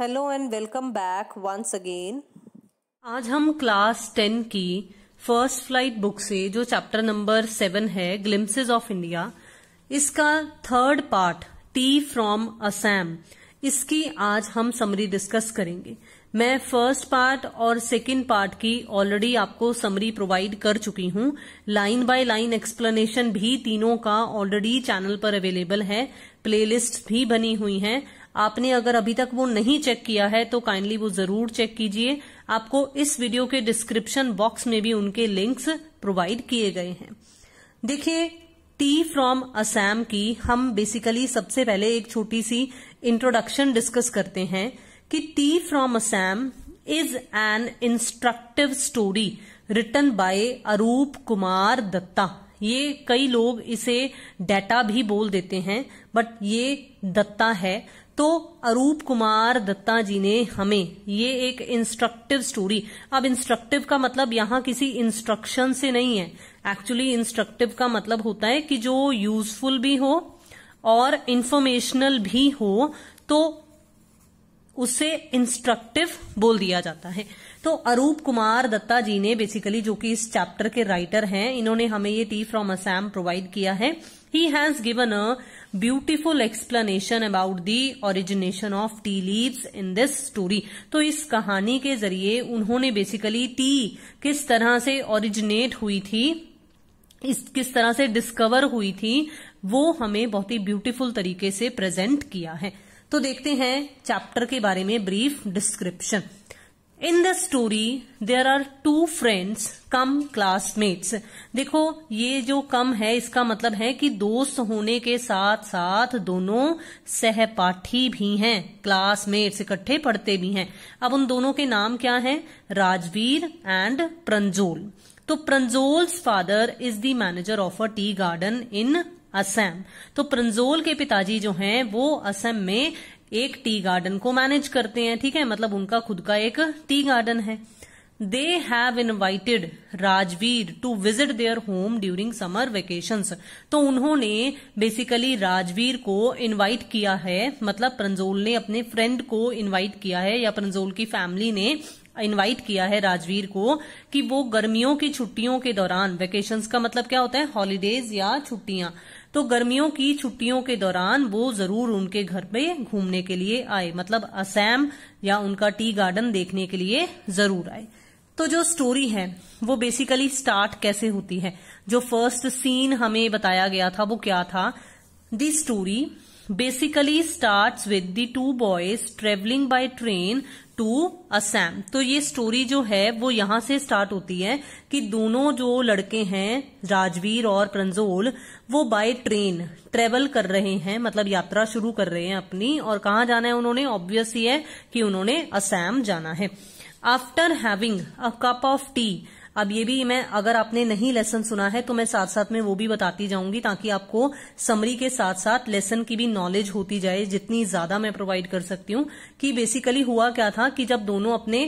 hello and welcome back once again आज हम class ten की फर्स्ट फ्लाइट बुक से जो चैप्टर नंबर सेवन है ग्लिम्सेज ऑफ इंडिया इसका third part tea from Assam इसकी आज हम समरी डिस्कस करेंगे मैं फर्स्ट पार्ट और सेकेंड पार्ट की ऑलरेडी आपको समरी प्रोवाइड कर चुकी हूं लाइन बाय लाइन एक्सप्लेनेशन भी तीनों का ऑलरेडी चैनल पर अवेलेबल है प्लेलिस्ट भी बनी हुई है आपने अगर अभी तक वो नहीं चेक किया है तो काइंडली वो जरूर चेक कीजिए आपको इस वीडियो के डिस्क्रिप्शन बॉक्स में भी उनके लिंक्स प्रोवाइड किए गए हैं देखिए टी फ्रॉम असम की हम बेसिकली सबसे पहले एक छोटी सी इंट्रोडक्शन डिस्कस करते हैं कि tea from Assam is an instructive story written by Arup Kumar Dutta ये कई लोग इसे डेटा भी बोल देते हैं बट ये दत्ता है तो अरूप कुमार दत्ता जी ने हमें ये एक इंस्ट्रक्टिव स्टोरी अब इंस्ट्रक्टिव का मतलब यहां किसी इंस्ट्रक्शन से नहीं है एक्चुअली इंस्ट्रक्टिव का मतलब होता है कि जो यूजफुल भी हो और इंफॉर्मेशनल भी हो तो उसे इंस्ट्रक्टिव बोल दिया जाता है तो अरूप कुमार दत्ता जी ने बेसिकली जो कि इस चैप्टर के राइटर हैं इन्होंने हमें ये टी फ्रॉम असैम प्रोवाइड किया है he has given a beautiful explanation about the origination of tea leaves in this story तो इस कहानी के जरिए उन्होंने बेसिकली टी किस तरह से ओरिजिनेट हुई थी इस किस तरह से डिस्कवर हुई थी वो हमें बहुत ही ब्यूटीफुल तरीके से प्रेजेंट किया है तो देखते हैं चैप्टर के बारे में brief description in the story there are two friends cum classmates देखो ये जो कम है इसका मतलब है कि दोस्त होने के साथ साथ दोनों सहपाठी भी हैं क्लासमेट्स इकट्ठे पढ़ते भी हैं अब उन दोनों के नाम क्या हैं राजवीर एंड प्रंजोल तो Pranjol's father is the manager of a tea garden in Assam तो प्रंजोल के पिताजी जो हैं वो असम में एक टी गार्डन को मैनेज करते हैं ठीक है मतलब उनका खुद का एक टी गार्डन है they have invited Rajvir to visit their home during summer vacation तो उन्होंने बेसिकली राजवीर को इन्वाइट किया है मतलब प्रंजोल ने अपने फ्रेंड को इन्वाइट किया है या प्रंजोल की फैमिली ने इनवाइट किया है राजवीर को कि वो गर्मियों की छुट्टियों के दौरान वेकेशंस का मतलब क्या होता है हॉलीडेज या छुट्टियां तो गर्मियों की छुट्टियों के दौरान वो जरूर उनके घर पे घूमने के लिए आए मतलब असैम या उनका टी गार्डन देखने के लिए जरूर आए तो जो स्टोरी है वो बेसिकली स्टार्ट कैसे होती है जो फर्स्ट सीन हमें बताया गया था वो क्या था the story basically start with the two boys travelling by train to Assam तो ये स्टोरी जो है वो यहां से स्टार्ट होती है कि दोनों जो लड़के हैं राजवीर और प्रंजोल वो बाय ट्रेन ट्रेवल कर रहे हैं मतलब यात्रा शुरू कर रहे हैं अपनी और कहा जाना है उन्होंने ऑब्वियस ये है कि उन्होंने असैम जाना है after having a cup of tea अब ये भी मैं अगर आपने नहीं लेसन सुना है तो मैं साथ साथ में वो भी बताती जाऊंगी ताकि आपको समरी के साथ साथ लेसन की भी नॉलेज होती जाए जितनी ज्यादा मैं प्रोवाइड कर सकती हूँ कि बेसिकली हुआ क्या था कि जब दोनों अपने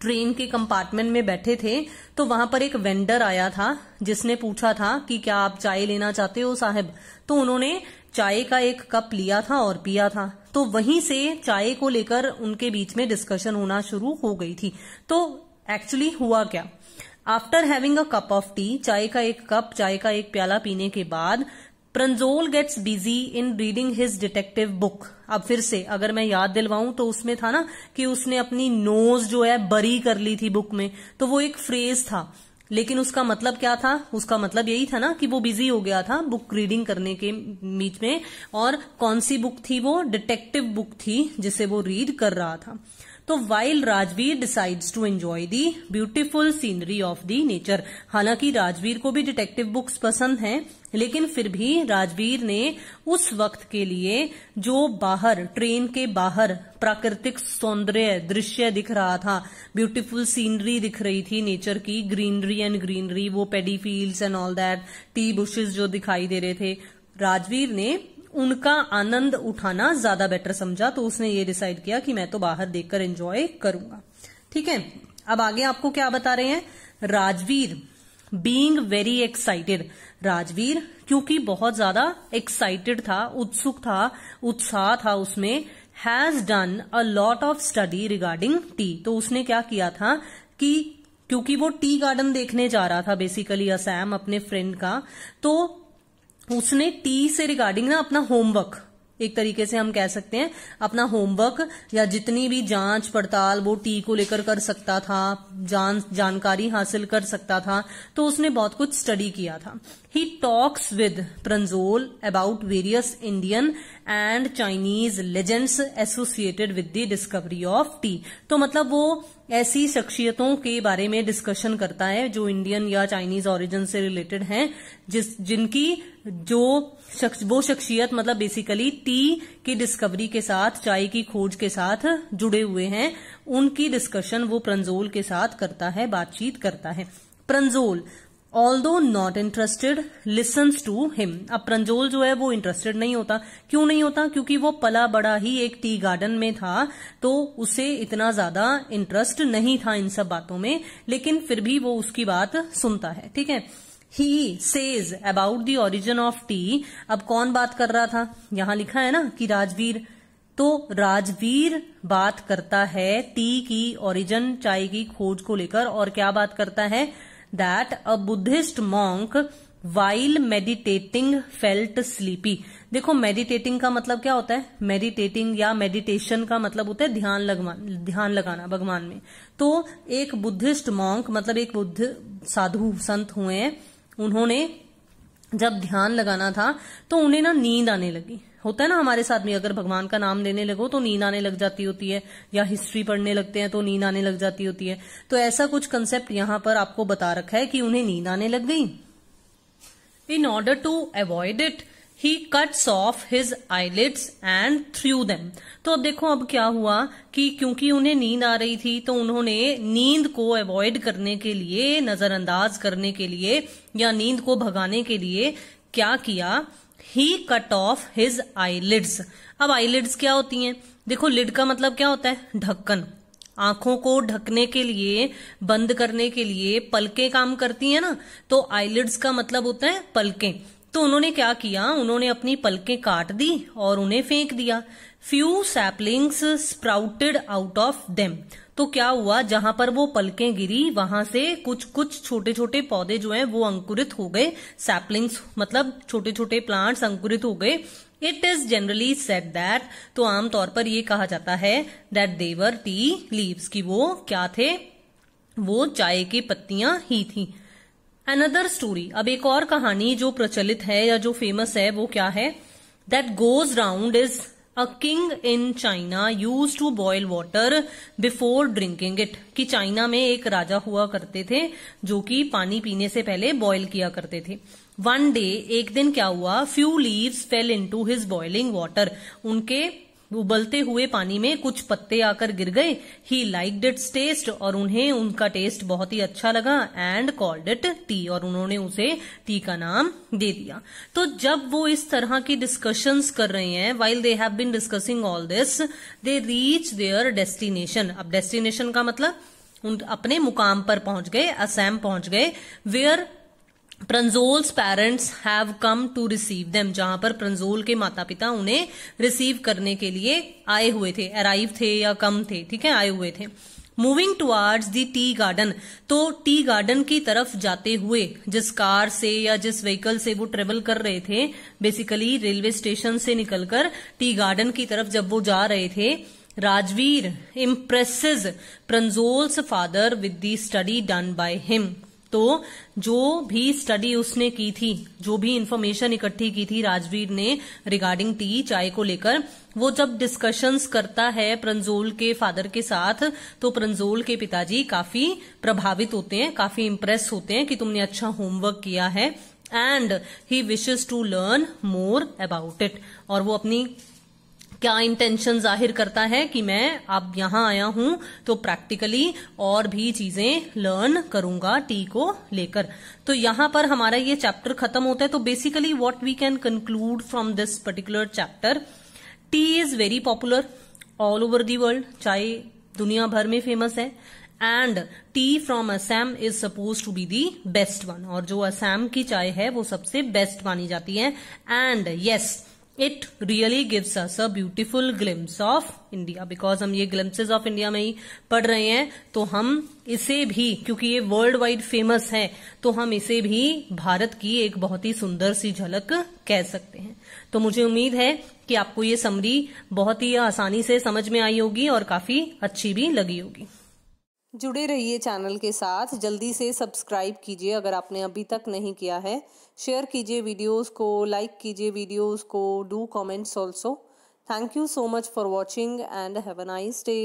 ट्रेन के कंपार्टमेंट में बैठे थे तो वहां पर एक वेंडर आया था जिसने पूछा था कि क्या आप चाय लेना चाहते हो साहब तो उन्होंने चाय का एक कप लिया था और पिया था तो वहीं से चाय को लेकर उनके बीच में डिस्कशन होना शुरू हो गई थी तो एक्चुअली हुआ क्या after having a cup of tea चाय का एक कप चाय का एक प्याला पीने के बाद Pranjol gets busy in reading his detective book अब फिर से अगर मैं याद दिलवाऊं तो उसमें था ना कि उसने अपनी नोज जो है बरी कर ली थी बुक में तो वो एक फ्रेज था लेकिन उसका मतलब क्या था उसका मतलब यही था ना कि वो बिजी हो गया था बुक रीडिंग करने के बीच में और कौन सी बुक थी वो डिटेक्टिव बुक थी जिसे वो रीड कर रहा था तो while Rajvir decides to enjoy the beautiful scenery of the nature हालांकि राजवीर को भी डिटेक्टिव बुक्स पसंद है लेकिन फिर भी राजवीर ने उस वक्त के लिए जो बाहर ट्रेन के बाहर प्राकृतिक सौंदर्य दृश्य दिख रहा था ब्यूटीफुल सीनरी दिख रही थी नेचर की ग्रीनरी एंड ग्रीनरी वो paddy field and all that tea bushes जो दिखाई दे रहे थे राजवीर ने उनका आनंद उठाना ज्यादा बेटर समझा तो उसने ये डिसाइड किया कि मैं तो बाहर देखकर एंजॉय करूंगा ठीक है अब आगे आपको क्या बता रहे हैं Rajvir being very excited Rajvir क्योंकि बहुत ज्यादा एक्साइटेड था उत्सुक था उत्साह था उसमें has done a lot of study regarding tea तो उसने क्या किया था कि क्योंकि वो टी गार्डन देखने जा रहा था बेसिकली असैम अपने फ्रेंड का तो उसने टी से रिगार्डिंग ना अपना होमवर्क एक तरीके से हम कह सकते हैं अपना होमवर्क या जितनी भी जांच पड़ताल वो टी को लेकर कर सकता था जान जानकारी हासिल कर सकता था तो उसने बहुत कुछ स्टडी किया था he talks with Pranjol about various Indian and Chinese legends associated with the discovery of tea तो मतलब वो ऐसी शख्सियतों के बारे में डिस्कशन करता है जो इंडियन या चाइनीज ओरिजिन से रिलेटेड हैं जिस जिनकी जो शख्स वो शख्सियत मतलब बेसिकली टी की डिस्कवरी के साथ चाय की खोज के साथ जुड़े हुए हैं उनकी डिस्कशन वो प्रंजोल के साथ करता है बातचीत करता है Pranjol although not interested listen to him अब प्रंजोल जो है वो इंटरेस्टेड नहीं होता क्यों नहीं होता क्योंकि वो पला बड़ा ही एक टी गार्डन में था तो उसे इतना ज्यादा इंटरेस्ट नहीं था इन सब बातों में लेकिन फिर भी वो उसकी बात सुनता है ठीक है he says about the origin of tea अब कौन बात कर रहा था यहां लिखा है ना कि राजवीर तो राजवीर बात करता है टी की ओरिजिन चाय की खोज को लेकर और क्या बात करता है that a Buddhist monk while meditating felt sleepy देखो मेडिटेटिंग का मतलब क्या होता है मेडिटेटिंग या मेडिटेशन का मतलब होता है ध्यान लगवा ध्यान लगाना भगवान में तो एक बुद्धिस्ट मॉन्क मतलब एक बुद्ध साधु संत हुए हैं उन्होंने जब ध्यान लगाना था तो उन्हें ना नींद आने लगी होता है ना हमारे साथ में अगर भगवान का नाम लेने लगो तो नींद आने लग जाती होती है या हिस्ट्री पढ़ने लगते हैं तो नींद आने लग जाती होती है तो ऐसा कुछ कंसेप्ट यहां पर आपको बता रखा है कि उन्हें नींद आने लग गई in order to avoid it he cuts off his eyelids and threw them तो अब देखो अब क्या हुआ कि क्योंकि उन्हें नींद आ रही थी तो उन्होंने नींद को अवॉइड करने के लिए नजरअंदाज करने के लिए या नींद को भगाने के लिए क्या किया he cut off his eyelids अब आईलिड्स क्या होती हैं देखो लिड का मतलब क्या होता है ढक्कन आंखों को ढकने के लिए बंद करने के लिए पलकें काम करती हैं ना तो आईलिड्स का मतलब होता है पलकें तो उन्होंने क्या किया उन्होंने अपनी पलकें काट दी और उन्हें फेंक दिया few saplings sprouted out of them तो क्या हुआ जहां पर वो पलकें गिरी वहां से कुछ कुछ छोटे छोटे पौधे जो हैं वो अंकुरित हो गए सैपलिंग्स मतलब छोटे छोटे प्लांट्स अंकुरित हो गए it is generally said that तो आमतौर पर ये कहा जाता है दैट देवर टी लीव्स की वो क्या थे वो चाय की पत्तियां ही थी अनदर स्टोरी अब एक और कहानी जो प्रचलित है या जो फेमस है वो क्या है that goes round is a king in China used to boil water before drinking it कि चाइना में एक राजा हुआ करते थे जो कि पानी पीने से पहले बॉयल किया करते थे वन डे एक दिन क्या हुआ few leaves fell into his boiling water उनके उबलते हुए पानी में कुछ पत्ते आकर गिर गए ही लाइक इट्स टेस्ट और उन्हें उनका टेस्ट बहुत ही अच्छा लगा एंड कॉल्ड इट टी और उन्होंने उसे टी का नाम दे दिया तो जब वो इस तरह की डिस्कशंस कर रहे हैं while they have been discussing all this they reach their destination अब डेस्टिनेशन का मतलब उन अपने मुकाम पर पहुंच गए असैम पहुंच गए where Pranjol's parents have come to receive them जहां पर प्रंजोल के माता पिता उन्हें रिसीव करने के लिए आए हुए थे अराइव थे या कम थे ठीक है आए हुए थे moving towards the tea garden तो टी गार्डन की तरफ जाते हुए जिस कार से या जिस व्हीकल से वो ट्रेवल कर रहे थे बेसिकली रेलवे स्टेशन से निकलकर टी गार्डन की तरफ जब वो जा रहे थे Rajveer impresses Pranjol's father with the study done by him तो जो भी स्टडी उसने की थी जो भी इंफॉर्मेशन इकट्ठी की थी राजवीर ने रिगार्डिंग टी चाय को लेकर वो जब डिस्कशंस करता है प्रंजोल के फादर के साथ तो प्रंजोल के पिताजी काफी प्रभावित होते हैं काफी इम्प्रेस होते हैं कि तुमने अच्छा होमवर्क किया है and he wishes to learn more about it और वो अपनी क्या इंटेंशन जाहिर करता है कि मैं अब यहां आया हूं तो प्रैक्टिकली और भी चीजें लर्न करूंगा टी को लेकर तो यहां पर हमारा ये चैप्टर खत्म होता है तो basically what we can conclude from this particular chapter tea is very popular all over the world चाहे दुनिया भर में फेमस है and tea from Assam is suppose to be the best one और जो असैम की चाय है वो सबसे बेस्ट मानी जाती है and yes yes, it really gives us a beautiful glimpse of India because हम ये ग्लिम्सेज ऑफ इंडिया में ही पढ़ रहे हैं तो हम इसे भी क्योंकि ये वर्ल्ड वाइड फेमस है तो हम इसे भी भारत की एक बहुत ही सुंदर सी झलक कह सकते हैं तो मुझे उम्मीद है कि आपको ये समरी बहुत ही आसानी से समझ में आई होगी और काफी अच्छी भी लगी होगी जुड़े रहिए चैनल के साथ जल्दी से सब्सक्राइब कीजिए अगर आपने अभी तक नहीं किया है शेयर कीजिए वीडियोस को लाइक कीजिए वीडियोस को do comments also thank you so much for watching and have a nice day